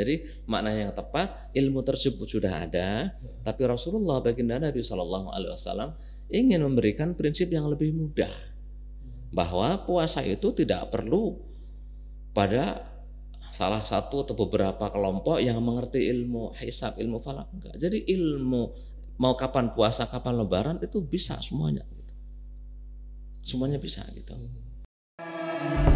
Jadi makna yang tepat ilmu tersebut sudah ada, tapi Rasulullah baginda Nabi Shallallahu Alaihi Wasallam ingin memberikan prinsip yang lebih mudah bahwa puasa itu tidak perlu pada salah satu atau beberapa kelompok yang mengerti ilmu hisab ilmu falak enggak jadi ilmu mau kapan puasa kapan lebaran itu bisa semuanya gitu. semuanya bisa gitu hmm.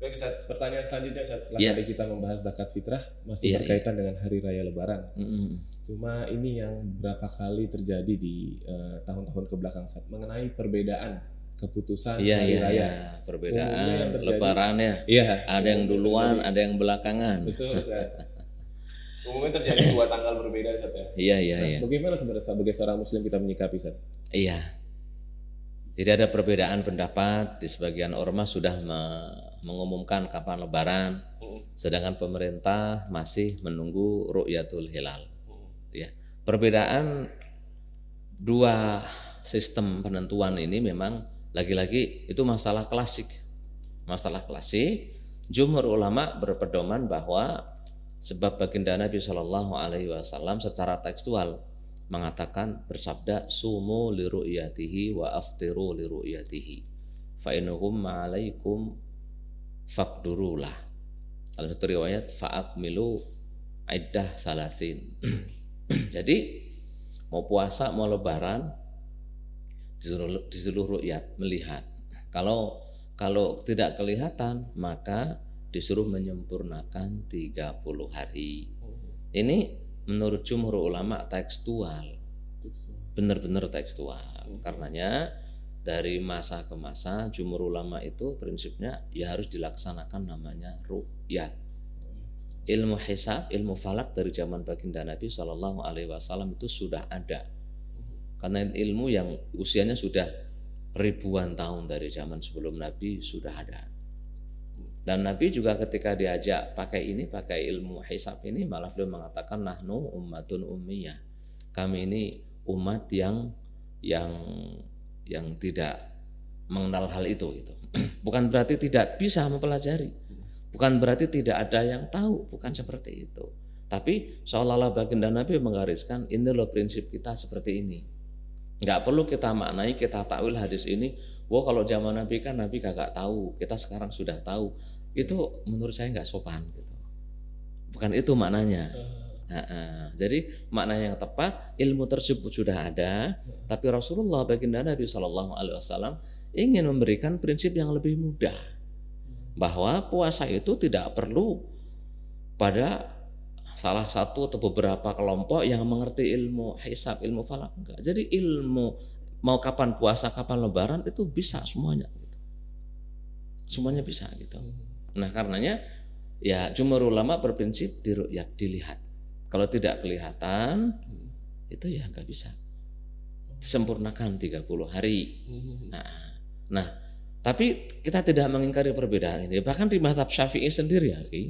Baik, saat pertanyaan selanjutnya saat setelah yeah. kita membahas zakat fitrah masih yeah, berkaitan yeah. dengan hari raya lebaran. Mm -hmm. Cuma ini yang berapa kali terjadi di eh, tahun-tahun uh, kebelakang saat mengenai perbedaan keputusan yeah, hari yeah, raya. Yeah. Perbedaan lebaran ya. Yeah. Ada yang duluan, terjadi. ada yang belakangan. Betul, Umumnya terjadi dua tanggal berbeda saat ya. Iya, iya, nah, iya. Bagaimana sebenarnya sebagai seorang muslim kita menyikapi saat? Iya. Jadi ada perbedaan pendapat di sebagian ormas sudah mengumumkan kapan lebaran, sedangkan pemerintah masih menunggu rukyatul hilal. Ya. Perbedaan dua sistem penentuan ini memang lagi-lagi itu masalah klasik. Masalah klasik, jumhur ulama berpedoman bahwa sebab baginda Nabi Shallallahu alaihi wasallam secara tekstual mengatakan bersabda sumu liru'yatihi wa aftiru liru'yatihi fa in ghumma faqdurulah dalam satu riwayat fa'akmilu iddah salasin jadi mau puasa mau lebaran disuruh seluruh ru'yat melihat kalau kalau tidak kelihatan maka disuruh menyempurnakan 30 hari oh. ini menurut jumhur ulama tekstual benar-benar tekstual hmm. karenanya dari masa ke masa jumhur ulama itu prinsipnya ya harus dilaksanakan namanya ru'yat ilmu hisab ilmu falak dari zaman baginda Nabi Shallallahu Alaihi Wasallam itu sudah ada karena ilmu yang usianya sudah ribuan tahun dari zaman sebelum Nabi sudah ada dan Nabi juga ketika diajak pakai ini, pakai ilmu hisab ini, malah beliau mengatakan nahnu ummatun ummiyah. Kami ini umat yang yang yang tidak mengenal hal itu gitu. Bukan berarti tidak bisa mempelajari. Bukan berarti tidak ada yang tahu, bukan seperti itu. Tapi seolah-olah baginda Nabi menggariskan ini loh prinsip kita seperti ini. Enggak perlu kita maknai, kita takwil hadis ini Wo, kalau zaman Nabi kan Nabi kagak tahu, kita sekarang sudah tahu. Itu menurut saya nggak sopan gitu. Bukan itu maknanya. Uh. Uh, uh. Jadi makna yang tepat ilmu tersebut sudah ada, uh. tapi Rasulullah baginda Nabi Shallallahu Alaihi Wasallam ingin memberikan prinsip yang lebih mudah hmm. bahwa puasa itu tidak perlu pada salah satu atau beberapa kelompok yang mengerti ilmu hisab ilmu falak enggak jadi ilmu mau kapan puasa, kapan lebaran itu bisa semuanya gitu. Semuanya bisa gitu. Nah, karenanya ya cuma ulama berprinsip ya dilihat. Kalau tidak kelihatan itu ya nggak bisa. Sempurnakan 30 hari. Nah, nah tapi kita tidak mengingkari perbedaan ini. Bahkan di mazhab Syafi'i sendiri, ya, Ki.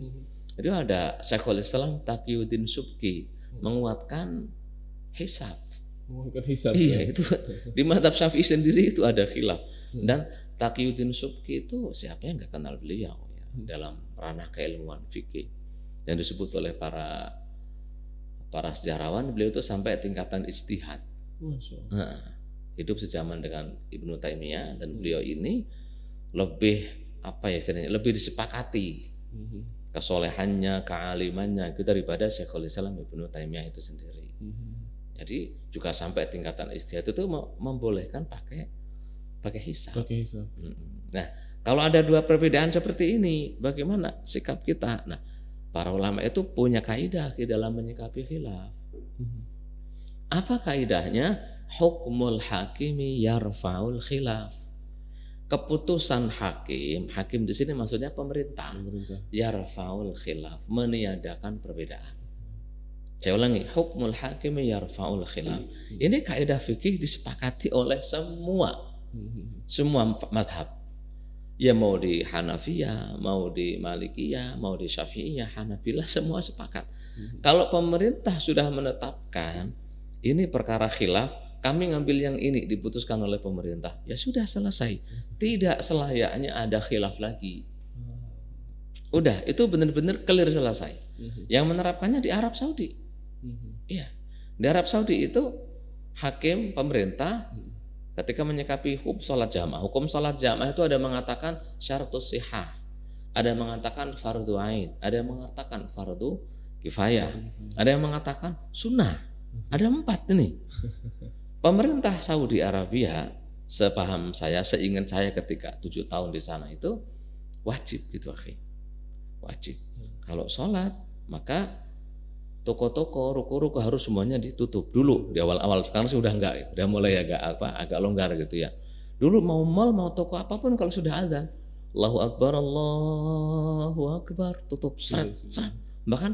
Jadi ada Syekhul Islam Taqiyuddin Subki menguatkan hisab Mungkin hisab. Iya, ya. itu di madhab Syafi'i sendiri itu ada khilaf. Hmm. Dan Taqiyuddin Subki itu siapa yang nggak kenal beliau ya, hmm. dalam ranah keilmuan fikih yang disebut oleh para para sejarawan beliau itu sampai tingkatan istihad. Nah, hidup sejaman dengan Ibnu Taimiyah dan beliau ini lebih apa ya istilahnya lebih disepakati hmm. kesolehannya, kealimannya itu daripada Syekhul Islam Ibnu Taimiyah itu sendiri. Jadi juga sampai tingkatan istiadat itu membolehkan pakai pakai hisab. Pakai hisab. Mm-hmm. Nah, kalau ada dua perbedaan seperti ini, bagaimana sikap kita? Nah, para ulama itu punya kaidah di dalam menyikapi khilaf. Mm-hmm. Apa kaidahnya? Hukmul hakimi yarfaul khilaf. Keputusan hakim, hakim di sini maksudnya pemerintah, pemerintah. yarfaul khilaf, meniadakan perbedaan. Saya ulangi, hukmul hakim yarfa'ul khilaf. Ini kaidah fikih disepakati oleh semua semua madhab. Ya mau di Hanafiyah, mau di Malikiyah, mau di Syafi'iyah, Hanabilah semua sepakat. Kalau pemerintah sudah menetapkan ini perkara khilaf, kami ngambil yang ini diputuskan oleh pemerintah. Ya sudah selesai. Tidak selayaknya ada khilaf lagi. Udah, itu benar-benar clear selesai. Hmm. Yang menerapkannya di Arab Saudi. Mhm. Iya. Di Arab Saudi itu hakim pemerintah ketika menyikapi hukum sholat jamaah. Hukum sholat jamaah itu ada mengatakan syaratus siha, Ada yang mengatakan fardu ain, ada yang mengatakan fardu kifayah, mhm. ada yang mengatakan sunnah. Mhm. Ada empat ini. Pemerintah Saudi Arabia, sepaham saya, seingat saya ketika tujuh tahun di sana itu wajib gitu akhi. Wajib. Kalau sholat maka toko-toko, ruko-ruko harus semuanya ditutup dulu di awal-awal. Sekarang sih udah enggak, udah mulai agak apa, agak longgar gitu ya. Dulu mau mal, mau toko apapun kalau sudah ada, Allahu Akbar, Allahu Akbar, tutup, iya, seret, iya. seret. Bahkan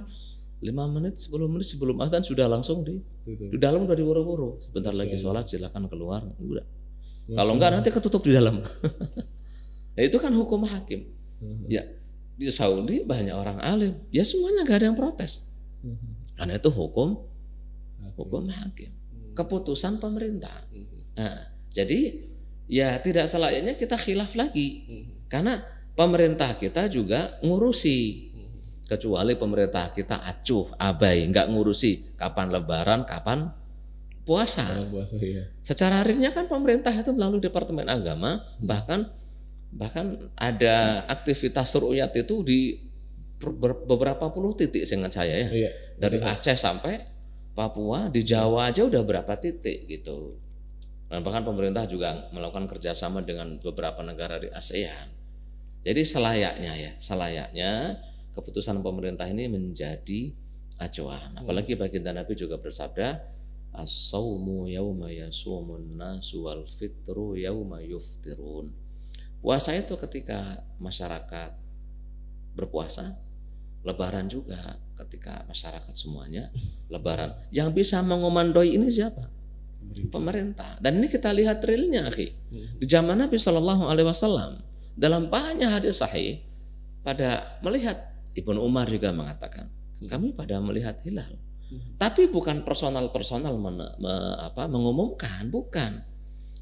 lima menit, 10 menit sebelum azan sudah langsung di, tutup. di dalam udah diworo-woro. Sebentar Masya lagi sholat silakan keluar, udah. kalau enggak nanti ketutup di dalam. nah, itu kan hukum hakim. Hmm. Ya, di Saudi banyak orang alim, ya semuanya nggak ada yang protes. Hmm. Karena itu hukum hukum hakim. Hmm. Keputusan pemerintah. Hmm. Nah, jadi ya tidak selayaknya kita khilaf lagi. Hmm. Karena pemerintah kita juga ngurusi. Kecuali pemerintah kita acuh, abai, nggak ngurusi kapan lebaran, kapan puasa. Iya. Secara realnya kan pemerintah itu melalui Departemen Agama bahkan bahkan ada aktivitas ruyat itu di beberapa puluh titik seingat saya ya. Iya, Dari betul. Aceh sampai Papua, di Jawa aja udah berapa titik gitu. Dan bahkan pemerintah juga melakukan kerjasama dengan beberapa negara di ASEAN. Jadi selayaknya ya, selayaknya keputusan pemerintah ini menjadi acuan. Hmm. Apalagi baginda Nabi juga bersabda, As-sawmu yawma yasumun nasu wal fitru yawma yuftirun. Puasa itu ketika masyarakat berpuasa, Lebaran juga ketika masyarakat semuanya Lebaran. Yang bisa mengomandoi ini siapa? Pemerintah. Dan ini kita lihat realnya, akhi. Hmm. Di zaman Nabi Shallallahu Alaihi Wasallam dalam banyak hadis sahih pada melihat Ibnu Umar juga mengatakan hmm. kami pada melihat hilal. Hmm. Tapi bukan personal-personal men, me, apa, mengumumkan, bukan.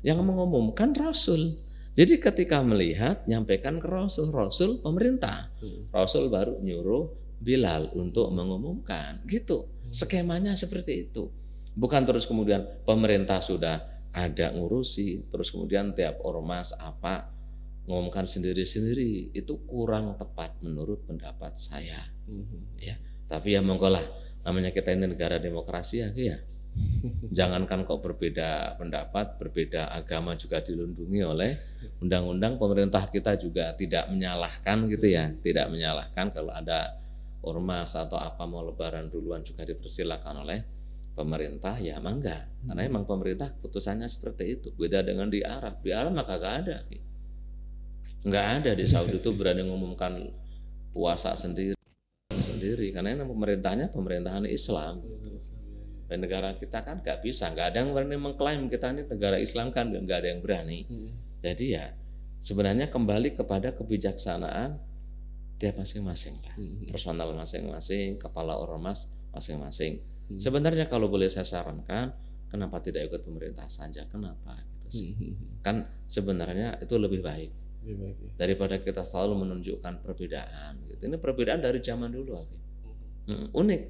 Yang mengumumkan Rasul. Jadi ketika melihat, nyampaikan ke Rasul, Rasul pemerintah, hmm. Rasul baru nyuruh Bilal untuk mengumumkan, gitu. Hmm. Skemanya seperti itu, bukan terus kemudian pemerintah sudah ada ngurusi, terus kemudian tiap ormas apa ngomongkan sendiri-sendiri itu kurang tepat menurut pendapat saya, hmm. ya. Tapi ya monggo lah, namanya kita ini negara demokrasi ya, ya Jangankan kok berbeda pendapat, berbeda agama juga dilindungi oleh undang-undang pemerintah kita juga tidak menyalahkan gitu ya, tidak menyalahkan kalau ada ormas atau apa mau lebaran duluan juga dipersilakan oleh pemerintah ya mangga hmm. karena emang pemerintah putusannya seperti itu beda dengan di Arab di Arab maka gak ada nggak ada di Saudi itu berani mengumumkan puasa sendiri sendiri karena emang pemerintahnya pemerintahan Islam dan negara kita kan nggak bisa, nggak ada yang berani mengklaim kita ini negara Islam kan nggak ada yang berani. Hmm. Jadi ya sebenarnya kembali kepada kebijaksanaan tiap masing-masing lah, hmm. personal masing-masing, kepala ormas masing-masing. Hmm. Sebenarnya kalau boleh saya sarankan, kenapa tidak ikut pemerintah saja? Kenapa? Gitu sih. Hmm. Kan sebenarnya itu lebih baik. Lebih baik ya. Daripada kita selalu menunjukkan perbedaan. Gitu. Ini perbedaan dari zaman dulu, Aki. Hmm. hmm. Unik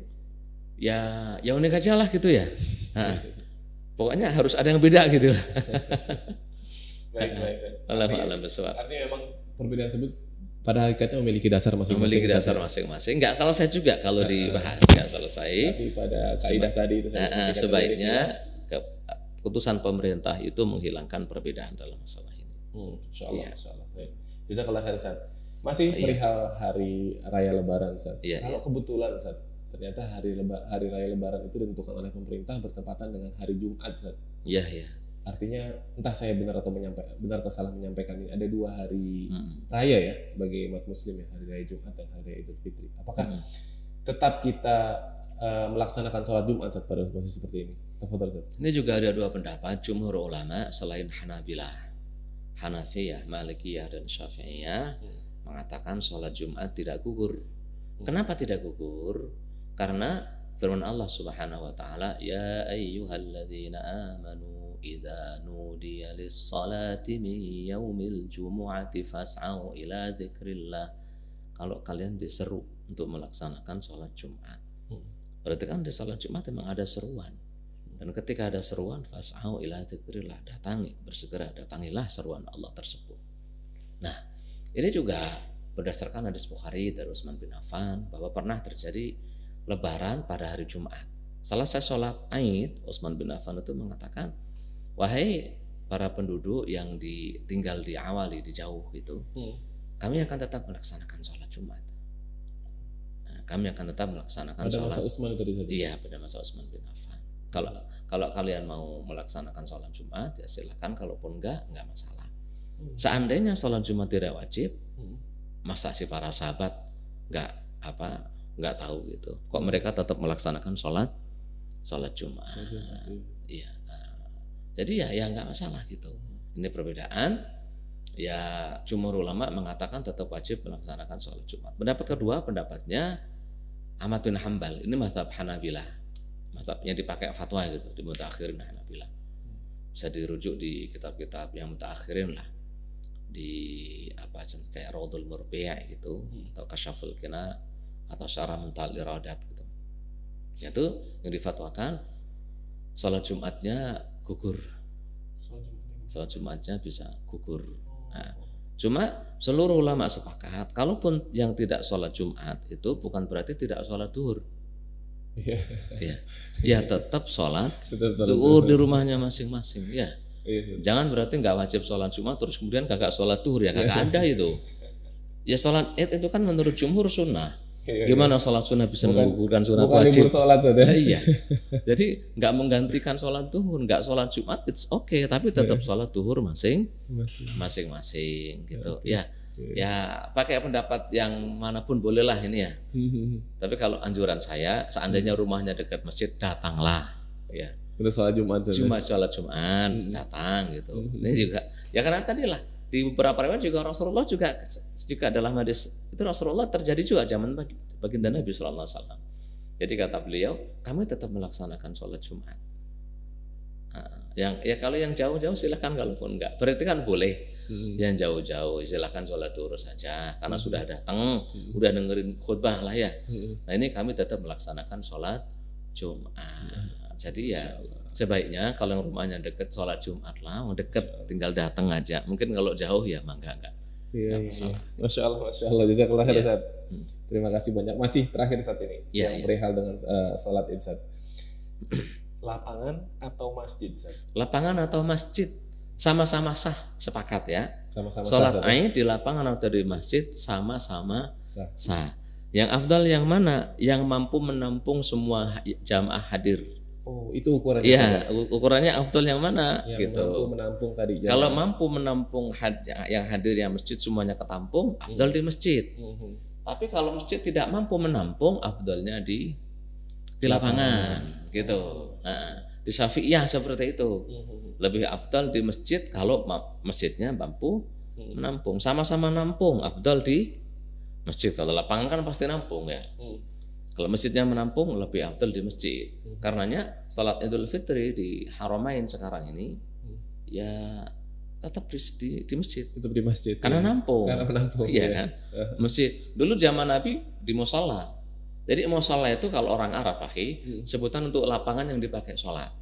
ya ya unik aja lah gitu ya. Nah, pokoknya harus ada yang beda gitu. baik baik. Alhamdulillah alam Artinya memang perbedaan tersebut pada hakikatnya memiliki dasar masing-masing. Memiliki gitu ya. dasar masing-masing. Nggak -masing. selesai juga kalau nah, dibahas enggak selesai. Tapi pada kaidah tadi itu saya nah, sebaiknya keputusan pemerintah itu menghilangkan perbedaan dalam masalah ini. Hmm, insya Allah, ya. insya Allah. Baik. Masih iya. perihal hari raya lebaran, saat. Ya, Kalau iya. kebetulan, saat ternyata hari leba, hari raya lebaran itu ditentukan oleh pemerintah bertepatan dengan hari Jumat Zat. Iya, iya. Artinya entah saya benar atau menyampaikan benar atau salah menyampaikan ini ada dua hari hmm. raya ya bagi umat muslim ya, hari raya Jumat dan hari raya Idul Fitri. Apakah hmm. tetap kita uh, melaksanakan sholat Jumat saat pada posisi seperti ini? Tafadhol Ini juga ada dua pendapat jumhur ulama selain Hanabilah. Hanafiyah, Malikiyah dan Syafi'iyah hmm. mengatakan sholat Jumat tidak gugur. Kenapa tidak gugur? Karena firman Allah Subhanahu wa taala, "Ya ayyuhalladzina amanu idza nudiya lis-salati min yaumil jumu'ati fas'au ila dzikrillah." Kalau kalian diseru untuk melaksanakan sholat Jumat. Hmm. Berarti kan di sholat Jumat memang ada seruan. Dan ketika ada seruan, fas'au ila dzikrillah, datangi, bersegera datangilah seruan Allah tersebut. Nah, ini juga berdasarkan hadis Bukhari dari Utsman bin Affan bahwa pernah terjadi Lebaran pada hari Jumat. saya sholat Aid, Utsman bin Affan itu mengatakan, wahai para penduduk yang ditinggal di awali di jauh itu, hmm. kami akan tetap melaksanakan sholat Jumat. Nah, kami akan tetap melaksanakan pada sholat. masa Utsman tadi tadi. Iya, pada masa Utsman bin Affan. Kalau kalau kalian mau melaksanakan sholat Jumat ya silahkan, kalaupun enggak enggak masalah. Hmm. Seandainya sholat Jumat tidak wajib, hmm. masa si para sahabat enggak apa nggak tahu gitu kok mereka tetap melaksanakan sholat sholat jumat iya, iya eh, jadi ya ya nggak masalah gitu ini perbedaan ya jumhur ulama mengatakan tetap wajib melaksanakan sholat jumat pendapat kedua pendapatnya Ahmad bin Hambal ini mazhab hanabila mazhab yang dipakai fatwa gitu di mutakhirin hanabila bisa dirujuk di kitab-kitab yang mutakhirin lah di apa kayak Rodul Murbiya gitu hmm. atau Kasyaful Kina atau syarah mental iradat gitu. Yaitu yang difatwakan sholat Jumatnya gugur. Sholat Jumatnya bisa gugur. Oh. Nah, cuma seluruh ulama sepakat, kalaupun yang tidak sholat Jumat itu bukan berarti tidak sholat duhur. ya, ya tetap sholat, di rumahnya masing-masing. Ya, jangan berarti nggak wajib sholat Jumat terus kemudian kagak sholat duhur ya kagak ada iya. itu. Ya sholat id itu kan menurut jumhur sunnah. Iya, iya. Gimana sholat sunnah bisa bukan, menggugurkan sunnah bukan wajib? Bukan sholat sudah. Ya? Nah, iya. Jadi nggak menggantikan sholat duhur, nggak sholat jumat, it's okay. Tapi tetap iya. sholat duhur masing, masing-masing gitu. Ya, okay. ya pakai pendapat yang manapun bolehlah ini ya. Tapi kalau anjuran saya, seandainya hmm. rumahnya dekat masjid, datanglah. Ya. sholat jumat. Ya? Jumat sholat jumat, hmm. datang gitu. Hmm. Ini juga. Ya karena tadi lah di beberapa riwayat juga Rasulullah juga juga dalam hadis itu Rasulullah terjadi juga zaman baginda Nabi Shallallahu Alaihi Wasallam. Jadi kata beliau, kami tetap melaksanakan sholat Jumat. Nah, yang ya kalau yang jauh-jauh silahkan kalaupun enggak berarti kan boleh hmm. yang jauh-jauh silahkan sholat turun saja karena hmm. sudah datang hmm. udah dengerin khutbah lah ya hmm. nah ini kami tetap melaksanakan sholat Jumat hmm. jadi ya sebaiknya kalau yang rumahnya deket sholat Jumat lah, mau deket tinggal datang aja. Mungkin kalau jauh ya mangga enggak. Iya, iya, iya. Masya Allah, Masya Allah. ya. Saat. Hmm. Terima kasih banyak. Masih terakhir saat ini ya, yang ya. dengan uh, sholat id Lapangan atau masjid Saat? Lapangan atau masjid sama-sama sah sepakat ya. Sama-sama Sholat sah, ya? aid di lapangan atau di masjid sama-sama sah. sah. Yang afdal yang mana? Yang mampu menampung semua jamaah hadir. Oh, itu ukurannya. Iya, ukurannya afdol yang mana yang gitu. Mampu menampung tadi. jalan. Kalau mampu menampung had ya, yang hadir hadirnya masjid semuanya ketampung, hmm. afdol hmm. di masjid. Hmm, hmm. Tapi kalau masjid tidak mampu menampung, afdolnya di di lapangan, hmm. gitu. Nah, di Syafi'iyah seperti itu. Hmm, hmm. Lebih afdol di masjid kalau masjidnya mampu hmm. menampung. Sama-sama nampung, afdol di masjid. Kalau lapangan kan pasti nampung ya. Hmm kalau masjidnya menampung lebih afdal di masjid. Hmm. Karenanya salat Idul Fitri di Haramain sekarang ini hmm. ya tetap di, di, di masjid. Tetap di masjid. Karena ya. nampung. Karena menampung. Iya ya. kan? Masjid. Dulu zaman Nabi di musala Jadi musala itu kalau orang Arab pakai hmm. sebutan untuk lapangan yang dipakai sholat.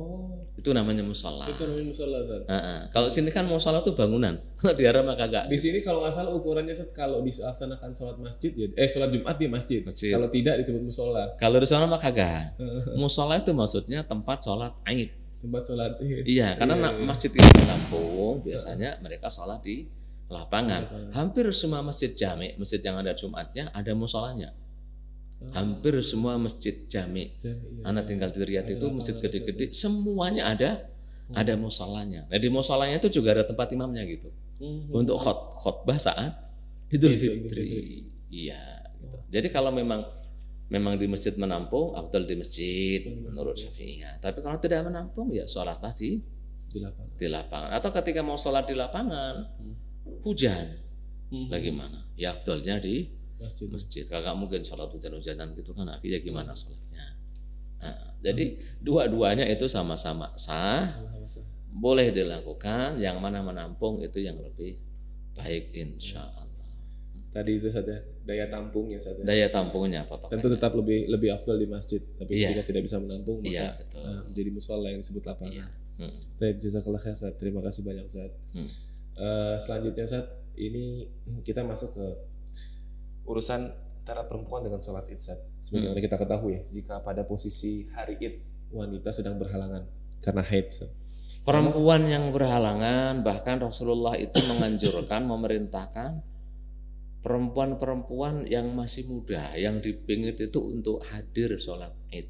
Oh. Itu namanya musola. Itu namanya musola, Uh -uh. Kalau sini kan musola tuh bangunan. Kalau di Arab maka kagak. Di sini kalau nggak salah ukurannya set kalau dilaksanakan sholat masjid ya eh sholat Jumat di masjid. masjid. Kalau tidak disebut musola. Kalau di sana maka kagak. musola itu maksudnya tempat sholat Aid. Tempat sholat Aid. Iya, karena iya, iya, iya. masjid di kampung iya. biasanya mereka sholat di lapangan. Hampir semua masjid jamek, masjid yang ada Jumatnya ada musolanya hampir semua masjid jami. Iya. Anak tinggal di Riyadh itu iya, masjid gede-gede semuanya ada hmm. ada musolanya. Nah di musolanya itu juga ada tempat imamnya gitu. Hmm. Untuk khot khotbah saat Idul Fitri. Iya gitu. Jadi kalau memang memang di masjid menampung, abdul di masjid menurut iya. syafinya. Tapi kalau tidak menampung ya sholat di di lapangan. Di lapangan. Atau ketika mau sholat di lapangan hmm. hujan. Hmm. Lagi Ya abdulnya di masjid. masjid. Kakak mungkin sholat hujan-hujanan gitu kan, ya gimana hmm. sholatnya? Nah, jadi dua-duanya itu sama-sama sah, boleh dilakukan. Yang mana menampung itu yang lebih baik, insya Allah. Tadi itu saja daya tampungnya saja. Daya tampungnya patokannya. Tentu tetap lebih lebih afdol di masjid, tapi yeah. ketika tidak bisa menampung maka yeah, betul. Uh, eh, menjadi musola yang disebut lapangan. Yeah. Hmm. jazakallah Terima kasih banyak Zat. Hmm. Uh, selanjutnya Zat, ini kita masuk ke urusan antara perempuan dengan sholat id hmm. sebenarnya Sebenarnya hmm. kita ketahui ya, jika pada posisi hari id wanita sedang berhalangan karena haid. Perempuan yang berhalangan bahkan Rasulullah itu menganjurkan, memerintahkan perempuan-perempuan yang masih muda yang dipingit itu untuk hadir sholat id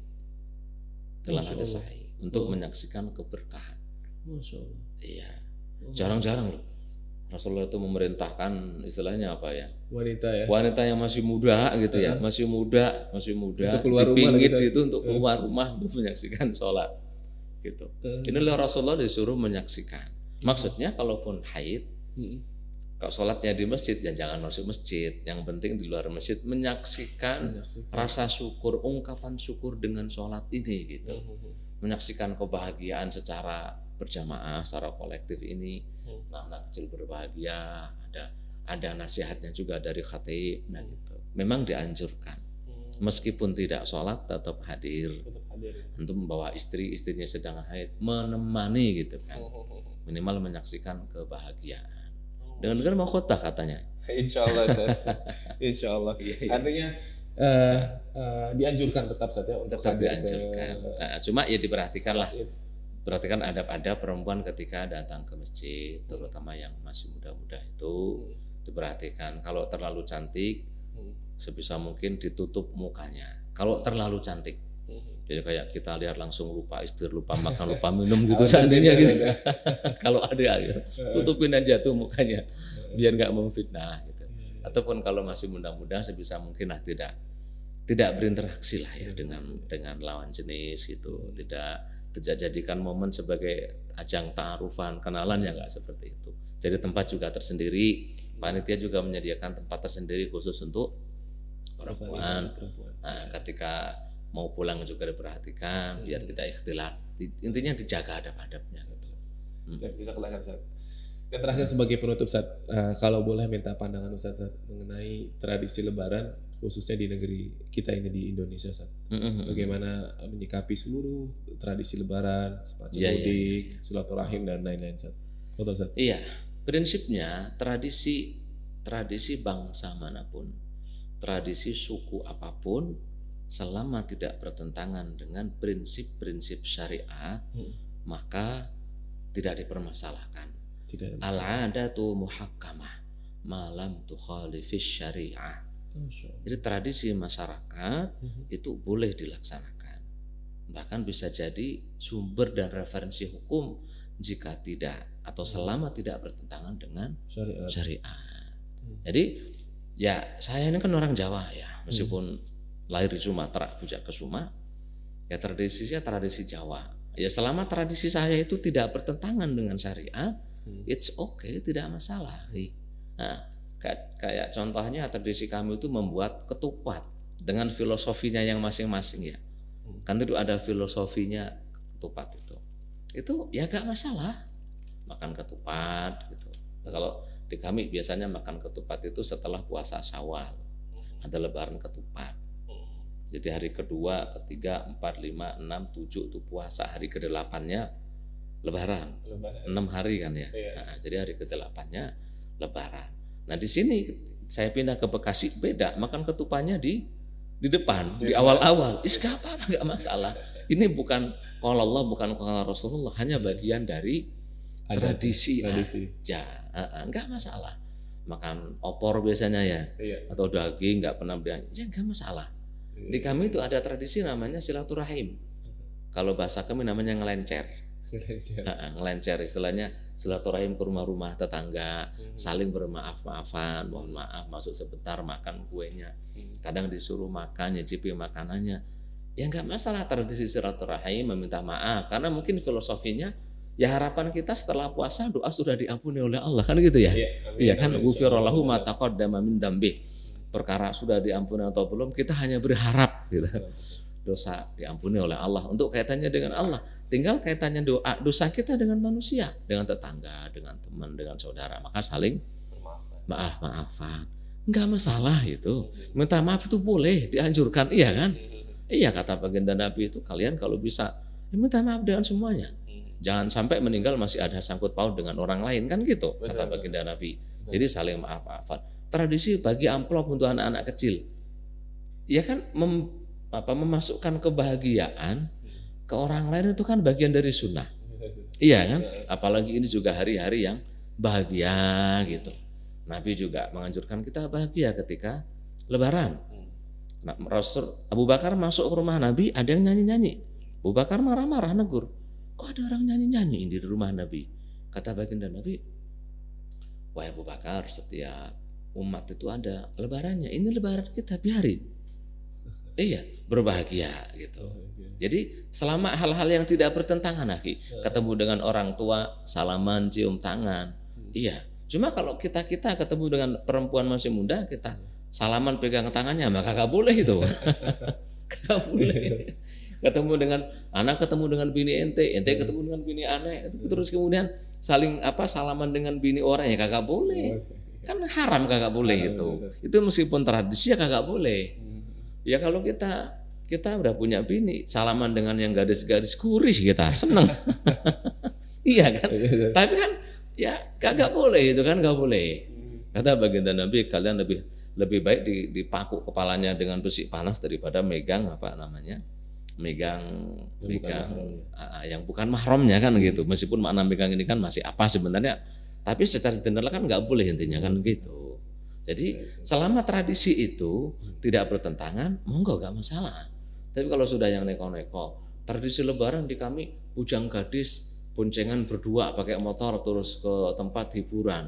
dalam ada sahih untuk hmm. menyaksikan keberkahan. Masya Iya. Hmm. Jarang-jarang loh. Rasulullah itu memerintahkan istilahnya apa ya? Wanita ya. Wanita yang masih muda gitu ya, ya. masih muda, masih muda. Untuk keluar rumah itu untuk keluar uh. rumah menyaksikan sholat gitu. Uh. Inilah Rasulullah disuruh menyaksikan. Maksudnya kalaupun haid, kalau sholatnya di masjid ya jangan masuk masjid. Yang penting di luar masjid menyaksikan, menyaksikan. rasa syukur, ungkapan syukur dengan sholat ini gitu. Menyaksikan kebahagiaan secara berjamaah, secara kolektif ini Gitu. anak-anak kecil berbahagia ada ada nasihatnya juga dari khatib nah hmm. gitu memang dianjurkan hmm. meskipun tidak sholat tetap hadir tetap hadir ya. untuk membawa istri istrinya sedang haid menemani gitu kan oh, oh, oh. minimal menyaksikan kebahagiaan dengan dengan mau khotbah katanya. Insya Insyaallah. Insya iya, iya, Artinya uh, uh, dianjurkan tetap saja ya, untuk tetap hadir ke. Uh, cuma ya diperhatikan lah perhatikan adab-adab perempuan ketika datang ke masjid, terutama yang masih muda-muda itu hmm. diperhatikan. Kalau terlalu cantik, hmm. sebisa mungkin ditutup mukanya. Kalau terlalu cantik, hmm. jadi kayak kita lihat langsung lupa istir, lupa makan, lupa minum gitu seandainya gitu. kalau ada, air ya, tutupin aja tuh mukanya, biar nggak memfitnah gitu. Iya, iya. Ataupun kalau masih muda-muda, sebisa mungkin lah tidak tidak berinteraksi lah ya iya, dengan dengan lawan jenis gitu, hmm. tidak tidak jadikan momen sebagai ajang taarufan kenalan ya nggak seperti itu jadi tempat juga tersendiri panitia juga menyediakan tempat tersendiri khusus untuk perempuan, perempuan. Nah, ketika mau pulang juga diperhatikan hmm. biar tidak ikhtilat intinya dijaga adab-adabnya gitu. hmm. dan terakhir sebagai penutup saat uh, eh, kalau boleh minta pandangan Ustaz mengenai tradisi lebaran khususnya di negeri kita ini di Indonesia saat mm-hmm. bagaimana eh, menyikapi seluruh tradisi Lebaran, semacam iya, yeah, mudik, yeah. Iya. silaturahim dan lain-lain saat. Betul saat. Iya, prinsipnya tradisi tradisi bangsa manapun, tradisi suku apapun, selama tidak bertentangan dengan prinsip-prinsip syariat, hmm. maka tidak dipermasalahkan. Tidak ada Al-adatu muhakkamah malam tukhalifi syariah jadi tradisi masyarakat mhm. itu boleh dilaksanakan. Bahkan bisa jadi sumber dan referensi hukum jika tidak atau selama tidak bertentangan dengan syariat. syariat. Hmm. Jadi ya saya ini kan orang Jawa ya, hmm. meskipun lahir di Sumatera, puja ke Suma, ya tradisinya tradisi Jawa. Ya selama tradisi saya itu tidak bertentangan dengan syariat, hmm. it's okay, tidak masalah. Nah, Kayak, kayak contohnya tradisi kami itu membuat ketupat dengan filosofinya yang masing-masing ya. Hmm. Kan itu ada filosofinya ketupat itu. Itu ya gak masalah makan ketupat gitu. Nah, kalau di kami biasanya makan ketupat itu setelah puasa Syawal. Hmm. Ada lebaran ketupat. Hmm. Jadi hari kedua, ketiga, empat, lima, enam, tujuh itu puasa. Hari kedelapannya lebaran. lebaran. Enam hari kan ya. Iya. Nah, jadi hari kedelapannya lebaran. Nah di sini saya pindah ke Bekasi beda, makan ketupatnya di di depan, di awal-awal. Is gak apa-apa, gak masalah. Ini bukan kalau Allah, bukan kalau Rasulullah, hanya bagian dari Ada, tradisi, tradisi aja. nggak masalah. Makan opor biasanya ya, iya. atau daging nggak pernah bilang, ya nggak masalah. Di iya. kami itu ada tradisi namanya silaturahim. Kalau bahasa kami namanya ngelencer ngelancar. ngelencer istilahnya silaturahim ke rumah-rumah tetangga, hmm. saling bermaaf-maafan, mohon maaf masuk sebentar makan kuenya. Hmm. Kadang disuruh makan, nyicipi makanannya. Ya nggak masalah tradisi silaturahim meminta maaf karena mungkin filosofinya ya harapan kita setelah puasa doa sudah diampuni oleh Allah kan gitu ya. Iya ya, kan ghufirallahu ma min dambi. Perkara sudah diampuni atau belum kita hanya berharap gitu. Iya dosa diampuni oleh Allah. Untuk kaitannya dengan Allah, tinggal kaitannya doa dosa kita dengan manusia, dengan tetangga, dengan teman, dengan saudara. Maka saling maaf maafan, nggak masalah itu. Minta maaf itu boleh dianjurkan, iya kan? Iya kata baginda Nabi itu kalian kalau bisa ya minta maaf dengan semuanya. Jangan sampai meninggal masih ada sangkut paut dengan orang lain kan gitu betul, kata baginda betul. Nabi. Jadi saling maaf maafan. Tradisi bagi amplop untuk anak-anak kecil, ya kan mem apa memasukkan kebahagiaan ke orang lain itu kan bagian dari sunnah. Iya kan? Apalagi ini juga hari-hari yang bahagia gitu. Nabi juga menganjurkan kita bahagia ketika lebaran. Hmm. Nah, Rasul Abu Bakar masuk ke rumah Nabi, ada yang nyanyi-nyanyi. Abu Bakar marah-marah negur. Kok ada orang nyanyi-nyanyi di rumah Nabi? Kata baginda Nabi, Wahai Abu Bakar, setiap umat itu ada lebarannya. Ini lebaran kita biarin. Iya, berbahagia gitu. Jadi selama hal-hal yang tidak bertentangan lagi ya. ketemu dengan orang tua, salaman, cium tangan. Hmm. Iya. Cuma kalau kita-kita ketemu dengan perempuan masih muda, kita ya. salaman pegang tangannya, maka gak boleh itu. gak boleh. Ketemu dengan anak ketemu dengan bini ente, ente ketemu dengan bini aneh, terus kemudian saling apa salaman dengan bini orang ya kagak boleh. Kan haram kagak boleh itu. Itu meskipun tradisi ya kagak boleh. Hmm. Ya kalau kita kita udah punya bini, salaman dengan yang gadis garis kuris kita seneng. iya kan? Iya, iya. Tapi kan ya kagak boleh itu kan gak boleh. Hmm. Kata baginda Nabi kalian lebih lebih baik dipaku kepalanya dengan besi panas daripada megang apa namanya megang yang megang bukan ah, ah, yang bukan mahramnya kan hmm. gitu meskipun makna megang ini kan masih apa sebenarnya tapi secara general kan nggak boleh intinya kan gitu jadi iya, iya. selama tradisi itu tidak bertentangan, monggo gak masalah. Tapi kalau sudah yang neko-neko, tradisi lebaran di kami bujang gadis boncengan berdua pakai motor terus ke tempat hiburan.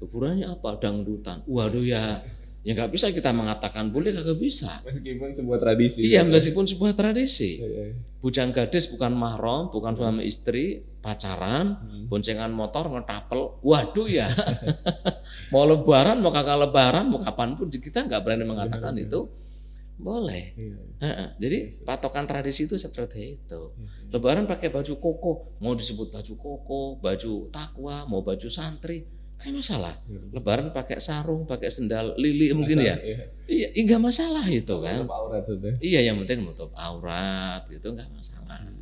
Hiburannya apa? Dangdutan. Waduh ya Ya nggak bisa kita mengatakan boleh kagak bisa. Meskipun sebuah tradisi. Iya, kan? meskipun sebuah tradisi. Iya, iya. Bujang gadis bukan mahram, bukan iya. suami istri, pacaran, hmm. boncengan motor, ngetapel. Waduh ya. mau lebaran, mau kakak lebaran, mau kapan pun kita nggak berani mengatakan itu boleh. Iya. jadi patokan tradisi itu seperti itu. Lebaran pakai baju koko, mau disebut baju koko, baju takwa, mau baju santri Kan masalah. Hmm. Lebaran pakai sarung, pakai sendal lili mungkin ya. Iya, iya enggak iya, masalah itu kan. aurat Iya, yang penting menutup aurat itu enggak masalah. Hmm.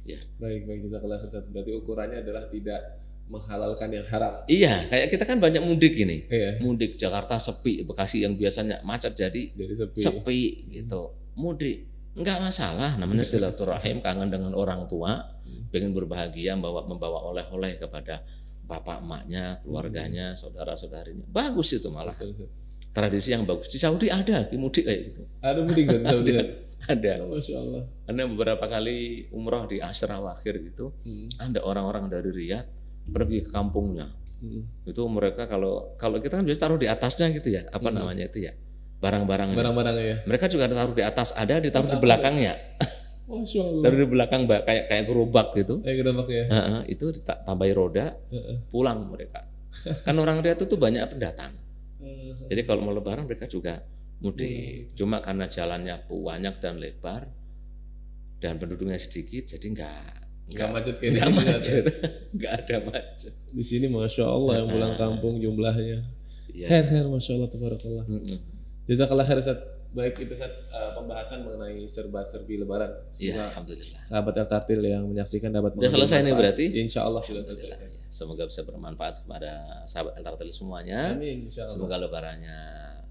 Ya. Baik, baik bisa kelas Berarti ukurannya adalah tidak menghalalkan yang haram. Iya, kayak kita kan banyak mudik ini. Iya. Mudik Jakarta sepi, Bekasi yang biasanya macet jadi, jadi sepi. sepi gitu. Mudik enggak masalah, namanya silaturahim, kangen dengan orang tua, hmm. pengen berbahagia, membawa membawa oleh-oleh kepada bapak emaknya, hmm. keluarganya, saudara-saudarinya. Bagus itu malah. Tradisi yang bagus. Di Saudi ada mudik kayak gitu. Ada mudik di Saudi. ada. ada. Masya Allah. Karena beberapa kali umroh di asrama akhir gitu, hmm. ada orang-orang dari Riyadh pergi ke kampungnya. Hmm. Itu mereka kalau kalau kita kan biasa taruh di atasnya gitu ya, apa hmm. namanya itu ya? barang barangnya barang barangnya ya. Mereka juga taruh di atas, ada ditaruh Mas di belakangnya. Ya. Masya Allah. di belakang mbak kayak kayak gerobak gitu. Kayak gerobak ya. Uh -uh, itu tambahi roda, uh -uh. pulang mereka. kan orang Riau itu banyak pendatang. Uh -huh. Jadi kalau mau lebaran mereka juga mudik. Uh iya, -huh. Iya. Cuma karena jalannya banyak dan lebar dan penduduknya sedikit, jadi nggak nggak macet kayak nggak macet, ya? nggak ada macet. Di sini masya Allah yang pulang kampung jumlahnya. Ya. Her her masya Allah tabarakallah. Jazakallah khair Ustaz. Baik itu saat uh, pembahasan mengenai serba-serbi lebaran. Iya, semua ya, alhamdulillah. Sahabat El Tartil yang menyaksikan dapat Sudah selesai ini berarti? Insya Allah sudah selesai. Iya. Semoga bisa bermanfaat kepada sahabat El Tartil semuanya. Amin Semoga lebarannya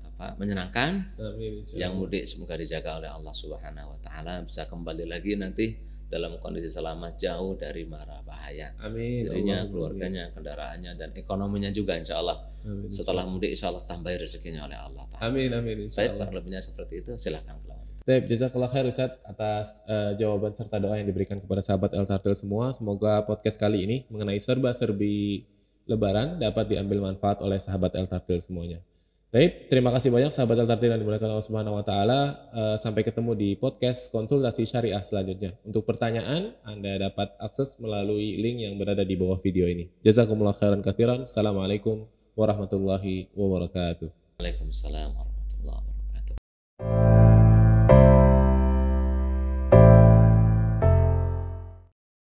apa menyenangkan. Amin Yang mudik semoga dijaga oleh Allah Subhanahu wa taala bisa kembali lagi nanti dalam kondisi selamat jauh dari mara bahaya. Amin. Dirinya, keluarganya, kendaraannya dan ekonominya juga insya Allah. Amin. Setelah mudik insya Allah tambah rezekinya oleh Allah. Ta'ala. Amin amin. Insya Allah. lebihnya seperti itu silahkan keluar. Baik, jazakallah khair Ustaz atas uh, jawaban serta doa yang diberikan kepada sahabat El Tartil semua. Semoga podcast kali ini mengenai serba-serbi lebaran dapat diambil manfaat oleh sahabat El Tartil semuanya. Baik, terima kasih banyak sahabat Al-Tartil dan dimulakan Allah Subhanahu wa taala. Eh, sampai ketemu di podcast konsultasi syariah selanjutnya. Untuk pertanyaan, Anda dapat akses melalui link yang berada di bawah video ini. Jazakumullah khairan katsiran. Assalamualaikum warahmatullahi wabarakatuh. Waalaikumsalam warahmatullahi wabarakatuh.